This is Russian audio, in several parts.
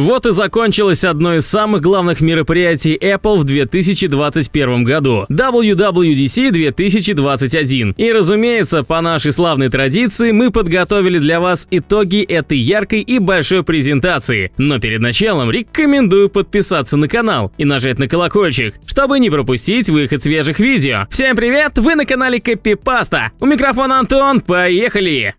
Вот и закончилось одно из самых главных мероприятий Apple в 2021 году – WWDC 2021. И, разумеется, по нашей славной традиции мы подготовили для вас итоги этой яркой и большой презентации. Но перед началом рекомендую подписаться на канал и нажать на колокольчик, чтобы не пропустить выход свежих видео. Всем привет, вы на канале Копипаста. У микрофона Антон, поехали!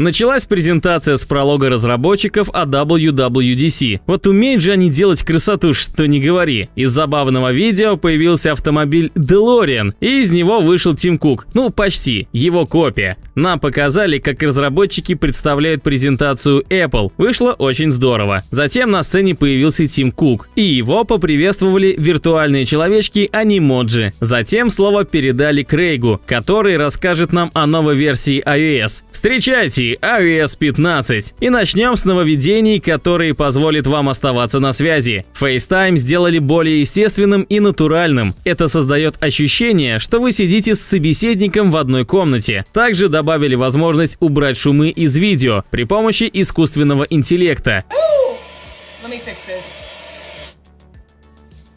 Началась презентация с пролога разработчиков о WWDC. Вот умеют же они делать красоту, что не говори. Из забавного видео появился автомобиль DeLorean, и из него вышел Тим Кук. Ну, почти, его копия. Нам показали, как разработчики представляют презентацию Apple. Вышло очень здорово. Затем на сцене появился Тим Кук, и его поприветствовали виртуальные человечки Анимоджи. Затем слово передали Крейгу, который расскажет нам о новой версии iOS. Встречайте! iOS 15. И начнем с нововведений, которые позволят вам оставаться на связи. FaceTime сделали более естественным и натуральным. Это создает ощущение, что вы сидите с собеседником в одной комнате. Также добавили возможность убрать шумы из видео при помощи искусственного интеллекта.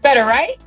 Better, right?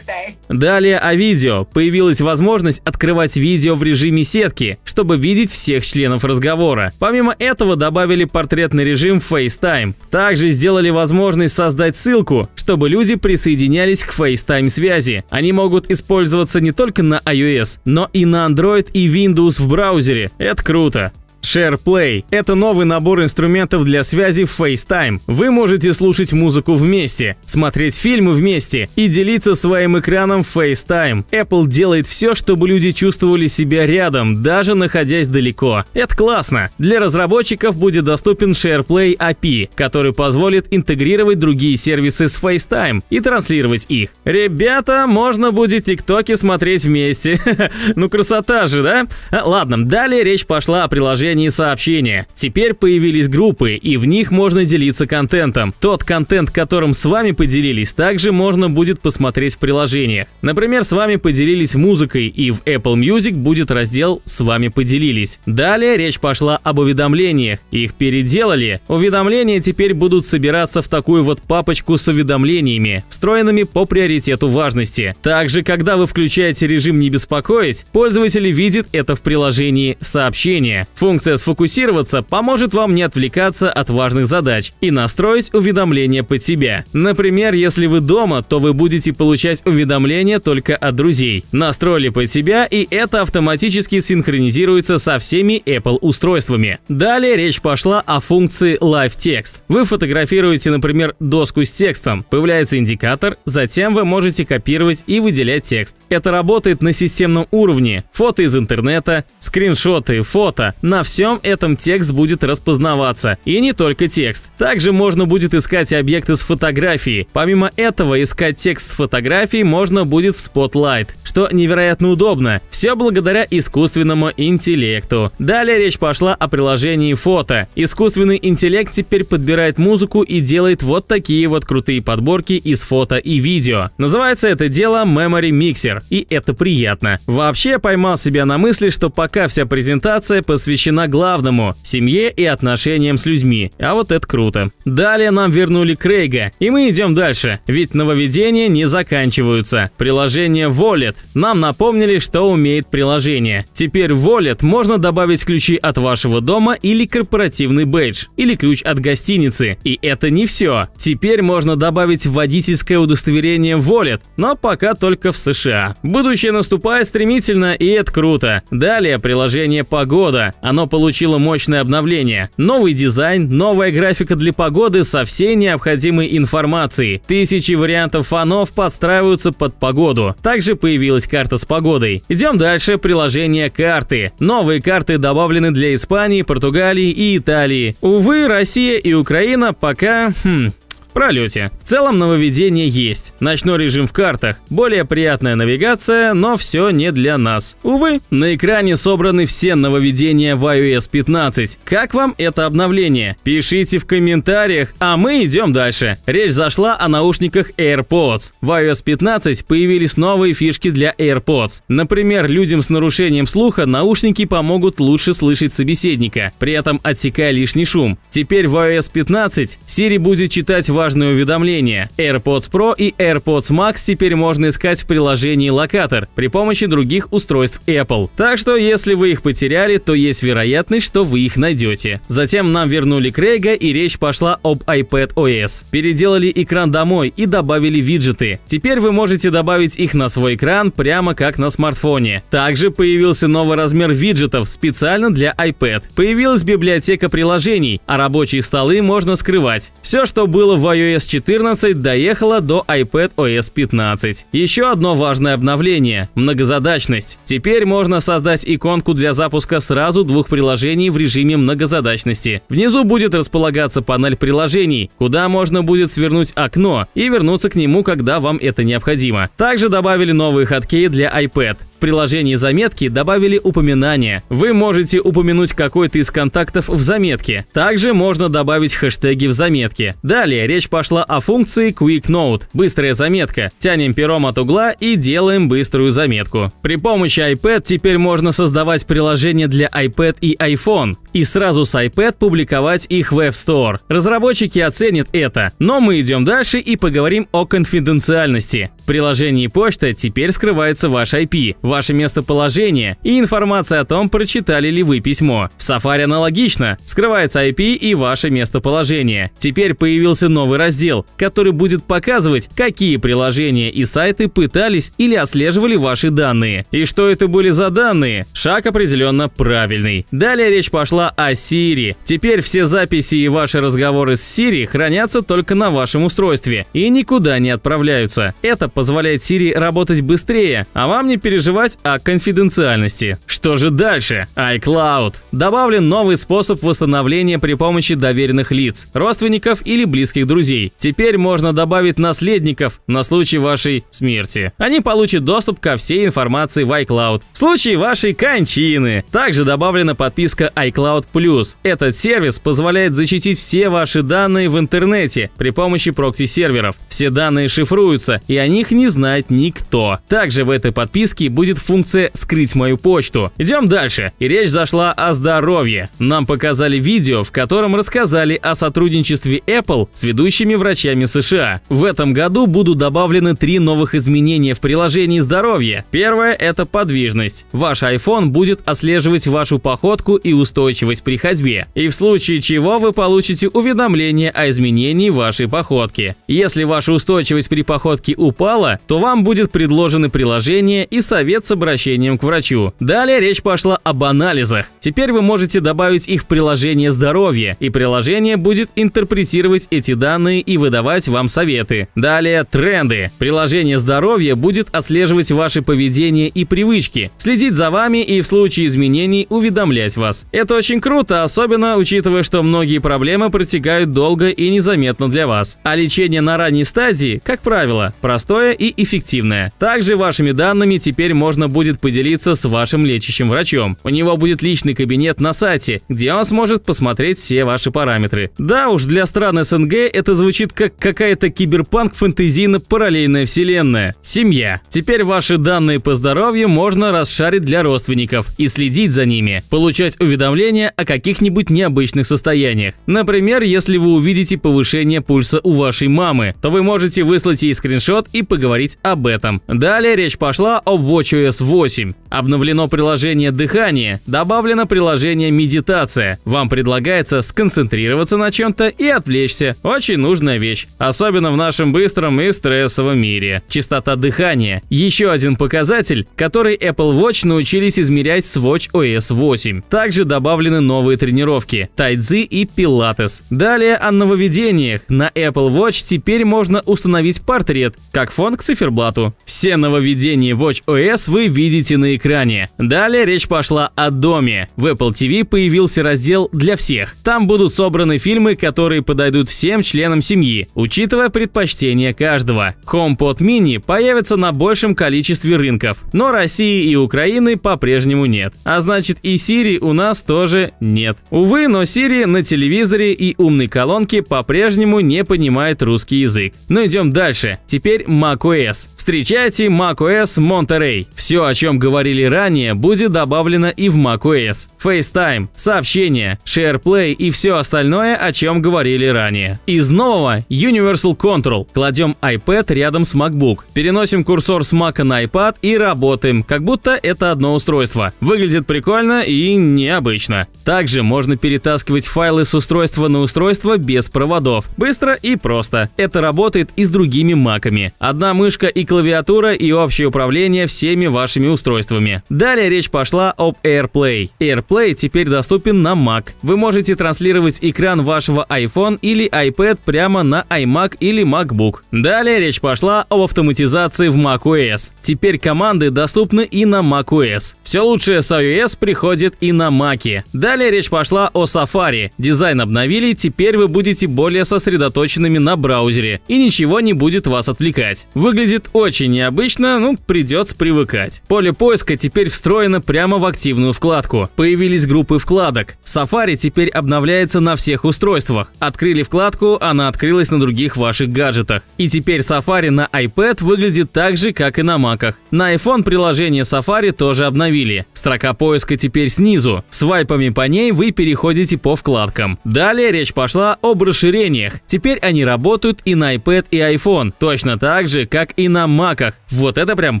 Далее о видео. Появилась возможность открывать видео в режиме сетки, чтобы видеть всех членов разговора. Помимо этого добавили портретный режим FaceTime. Также сделали возможность создать ссылку, чтобы люди присоединялись к FaceTime связи. Они могут использоваться не только на iOS, но и на Android и Windows в браузере. Это круто. SharePlay – это новый набор инструментов для связи в FaceTime. Вы можете слушать музыку вместе, смотреть фильмы вместе и делиться своим экраном в FaceTime. Apple делает все, чтобы люди чувствовали себя рядом, даже находясь далеко. Это классно! Для разработчиков будет доступен SharePlay API, который позволит интегрировать другие сервисы с FaceTime и транслировать их. Ребята, можно будет тиктоки смотреть вместе. Ну красота же, да? А, ладно, далее речь пошла о приложении приложении сообщения. Теперь появились группы, и в них можно делиться контентом. Тот контент, которым с вами поделились, также можно будет посмотреть в приложении. Например, с вами поделились музыкой, и в Apple Music будет раздел «С вами поделились». Далее речь пошла об уведомлениях. Их переделали. Уведомления теперь будут собираться в такую вот папочку с уведомлениями, встроенными по приоритету важности. Также, когда вы включаете режим «Не беспокоить», пользователь видит это в приложении «Сообщения». Функция Функция «Сфокусироваться» поможет вам не отвлекаться от важных задач и настроить уведомления под себя. Например, если вы дома, то вы будете получать уведомления только от друзей. Настроили под себя, и это автоматически синхронизируется со всеми Apple устройствами. Далее речь пошла о функции Live Text. Вы фотографируете, например, доску с текстом, появляется индикатор, затем вы можете копировать и выделять текст. Это работает на системном уровне, фото из интернета, скриншоты, фото, на всем этом текст будет распознаваться. И не только текст. Также можно будет искать объекты с фотографии. Помимо этого, искать текст с фотографий можно будет в Spotlight, что невероятно удобно. Все благодаря искусственному интеллекту. Далее речь пошла о приложении фото. Искусственный интеллект теперь подбирает музыку и делает вот такие вот крутые подборки из фото и видео. Называется это дело Memory Mixer, и это приятно. Вообще поймал себя на мысли, что пока вся презентация посвящена посвящена главному – семье и отношениям с людьми. А вот это круто. Далее нам вернули Крейга, и мы идем дальше, ведь нововведения не заканчиваются. Приложение Wallet. Нам напомнили, что умеет приложение. Теперь в Wallet можно добавить ключи от вашего дома или корпоративный бейдж, или ключ от гостиницы. И это не все. Теперь можно добавить водительское удостоверение Wallet, но пока только в США. Будущее наступает стремительно, и это круто. Далее приложение «Погода». Оно оно получило мощное обновление. Новый дизайн, новая графика для погоды со всей необходимой информацией. Тысячи вариантов фонов подстраиваются под погоду. Также появилась карта с погодой. Идем дальше, приложение карты. Новые карты добавлены для Испании, Португалии и Италии. Увы, Россия и Украина пока... Хм, пролете. В целом нововведение есть. Ночной режим в картах, более приятная навигация, но все не для нас. Увы, на экране собраны все нововведения в iOS 15. Как вам это обновление? Пишите в комментариях, а мы идем дальше. Речь зашла о наушниках AirPods. В iOS 15 появились новые фишки для AirPods. Например, людям с нарушением слуха наушники помогут лучше слышать собеседника, при этом отсекая лишний шум. Теперь в iOS 15 Siri будет читать ваш важное уведомление. AirPods Pro и AirPods Max теперь можно искать в приложении Локатор при помощи других устройств Apple. Так что, если вы их потеряли, то есть вероятность, что вы их найдете. Затем нам вернули Крейга и речь пошла об iPad OS. Переделали экран домой и добавили виджеты. Теперь вы можете добавить их на свой экран прямо как на смартфоне. Также появился новый размер виджетов специально для iPad. Появилась библиотека приложений, а рабочие столы можно скрывать. Все, что было в iOS 14 доехала до iPad OS 15. Еще одно важное обновление – многозадачность. Теперь можно создать иконку для запуска сразу двух приложений в режиме многозадачности. Внизу будет располагаться панель приложений, куда можно будет свернуть окно и вернуться к нему, когда вам это необходимо. Также добавили новые хоткеи для iPad. В приложении заметки добавили упоминание. Вы можете упомянуть какой-то из контактов в заметке. Также можно добавить хэштеги в заметке. Далее речь пошла о функции Quick Note – быстрая заметка. Тянем пером от угла и делаем быструю заметку. При помощи iPad теперь можно создавать приложения для iPad и iPhone и сразу с iPad публиковать их в App Store. Разработчики оценят это, но мы идем дальше и поговорим о конфиденциальности приложении почта теперь скрывается ваш IP, ваше местоположение и информация о том, прочитали ли вы письмо. В Safari аналогично, скрывается IP и ваше местоположение. Теперь появился новый раздел, который будет показывать, какие приложения и сайты пытались или отслеживали ваши данные. И что это были за данные? Шаг определенно правильный. Далее речь пошла о Siri. Теперь все записи и ваши разговоры с Siri хранятся только на вашем устройстве и никуда не отправляются. Это позволяет Siri работать быстрее, а вам не переживать о конфиденциальности. Что же дальше? iCloud. Добавлен новый способ восстановления при помощи доверенных лиц, родственников или близких друзей. Теперь можно добавить наследников на случай вашей смерти. Они получат доступ ко всей информации в iCloud. В случае вашей кончины. Также добавлена подписка iCloud Plus. Этот сервис позволяет защитить все ваши данные в интернете при помощи прокси-серверов. Все данные шифруются, и о них них не знает никто. Также в этой подписке будет функция «Скрыть мою почту». Идем дальше. И речь зашла о здоровье. Нам показали видео, в котором рассказали о сотрудничестве Apple с ведущими врачами США. В этом году будут добавлены три новых изменения в приложении здоровья. Первое – это подвижность. Ваш iPhone будет отслеживать вашу походку и устойчивость при ходьбе. И в случае чего вы получите уведомление о изменении вашей походки. Если ваша устойчивость при походке упала, зала, то вам будет предложено приложение и совет с обращением к врачу. Далее речь пошла об анализах. Теперь вы можете добавить их в приложение здоровья, и приложение будет интерпретировать эти данные и выдавать вам советы. Далее тренды. Приложение здоровья будет отслеживать ваше поведение и привычки, следить за вами и в случае изменений уведомлять вас. Это очень круто, особенно учитывая, что многие проблемы протекают долго и незаметно для вас. А лечение на ранней стадии, как правило, простое простое и эффективное. Также вашими данными теперь можно будет поделиться с вашим лечащим врачом. У него будет личный кабинет на сайте, где он сможет посмотреть все ваши параметры. Да уж, для стран СНГ это звучит как какая-то киберпанк-фэнтезийно-параллельная вселенная. Семья. Теперь ваши данные по здоровью можно расшарить для родственников и следить за ними, получать уведомления о каких-нибудь необычных состояниях. Например, если вы увидите повышение пульса у вашей мамы, то вы можете выслать ей скриншот и поговорить поговорить об этом. Далее речь пошла об WatchOS 8. Обновлено приложение «Дыхание», добавлено приложение «Медитация». Вам предлагается сконцентрироваться на чем-то и отвлечься. Очень нужная вещь, особенно в нашем быстром и стрессовом мире. Частота дыхания – еще один показатель, который Apple Watch научились измерять с Watch OS 8. Также добавлены новые тренировки – тайцзи и пилатес. Далее о нововведениях. На Apple Watch теперь можно установить портрет, как фон к циферблату. Все нововведения Watch OS вы видите на экране экране. Далее речь пошла о доме. В Apple TV появился раздел «Для всех». Там будут собраны фильмы, которые подойдут всем членам семьи, учитывая предпочтения каждого. HomePod Mini появится на большем количестве рынков, но России и Украины по-прежнему нет. А значит и Siri у нас тоже нет. Увы, но Siri на телевизоре и умной колонке по-прежнему не понимает русский язык. Но идем дальше. Теперь macOS. Встречайте macOS Monterey. Все, о чем говорит говорили ранее, будет добавлено и в macOS. FaceTime, сообщения, SharePlay и все остальное, о чем говорили ранее. Из нового Universal Control. Кладем iPad рядом с MacBook. Переносим курсор с Mac на iPad и работаем, как будто это одно устройство. Выглядит прикольно и необычно. Также можно перетаскивать файлы с устройства на устройство без проводов. Быстро и просто. Это работает и с другими маками. Одна мышка и клавиатура и общее управление всеми вашими устройствами устройствами. Далее речь пошла об AirPlay. AirPlay теперь доступен на Mac. Вы можете транслировать экран вашего iPhone или iPad прямо на iMac или MacBook. Далее речь пошла об автоматизации в macOS. Теперь команды доступны и на macOS. Все лучшее с iOS приходит и на Mac. Далее речь пошла о Safari. Дизайн обновили, теперь вы будете более сосредоточенными на браузере, и ничего не будет вас отвлекать. Выглядит очень необычно, ну придется привыкать. Поле поиска поиска теперь встроена прямо в активную вкладку. Появились группы вкладок. Safari теперь обновляется на всех устройствах. Открыли вкладку, она открылась на других ваших гаджетах. И теперь Safari на iPad выглядит так же, как и на Mac. На iPhone приложение Safari тоже обновили. Строка поиска теперь снизу. Свайпами по ней вы переходите по вкладкам. Далее речь пошла об расширениях. Теперь они работают и на iPad и iPhone, точно так же, как и на Mac'ах. Вот это прям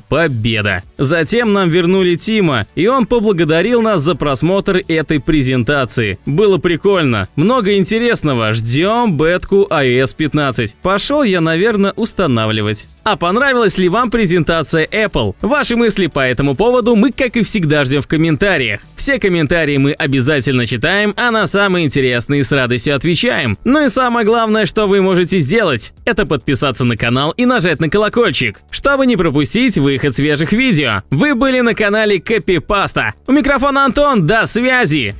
победа. Затем нам вернули Тима, и он поблагодарил нас за просмотр этой презентации. Было прикольно, много интересного, ждем бетку iOS 15. Пошел я, наверное, устанавливать. А понравилась ли вам презентация Apple? Ваши мысли по этому поводу мы, как и всегда, ждем в комментариях. Все комментарии мы обязательно читаем, а на самые интересные с радостью отвечаем. Ну и самое главное, что вы можете сделать, это подписаться на канал и нажать на колокольчик, чтобы не пропустить выход свежих видео. Вы были на канале Копипаста. У микрофона Антон, до связи!